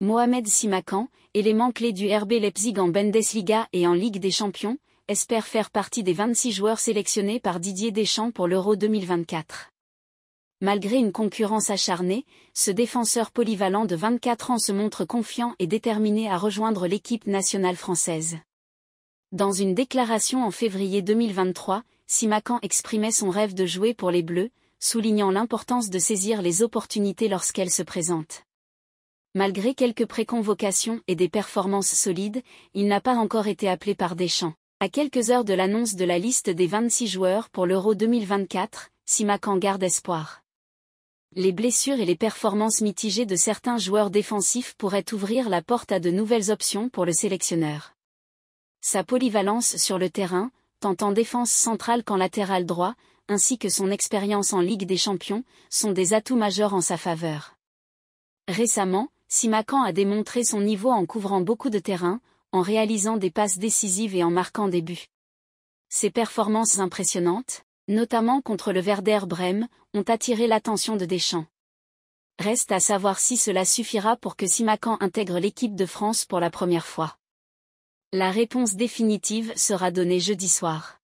Mohamed Simakan, élément clé du RB Leipzig en Bundesliga et en Ligue des Champions, espère faire partie des 26 joueurs sélectionnés par Didier Deschamps pour l'Euro 2024. Malgré une concurrence acharnée, ce défenseur polyvalent de 24 ans se montre confiant et déterminé à rejoindre l'équipe nationale française. Dans une déclaration en février 2023, Simakan exprimait son rêve de jouer pour les Bleus, soulignant l'importance de saisir les opportunités lorsqu'elles se présentent. Malgré quelques préconvocations et des performances solides, il n'a pas encore été appelé par Deschamps. À quelques heures de l'annonce de la liste des 26 joueurs pour l'Euro 2024, Simac en garde espoir. Les blessures et les performances mitigées de certains joueurs défensifs pourraient ouvrir la porte à de nouvelles options pour le sélectionneur. Sa polyvalence sur le terrain, tant en défense centrale qu'en latéral droit, ainsi que son expérience en Ligue des Champions, sont des atouts majeurs en sa faveur. Récemment, Simacan a démontré son niveau en couvrant beaucoup de terrain, en réalisant des passes décisives et en marquant des buts. Ses performances impressionnantes, notamment contre le Werder Brême, ont attiré l'attention de Deschamps. Reste à savoir si cela suffira pour que Simacan intègre l'équipe de France pour la première fois. La réponse définitive sera donnée jeudi soir.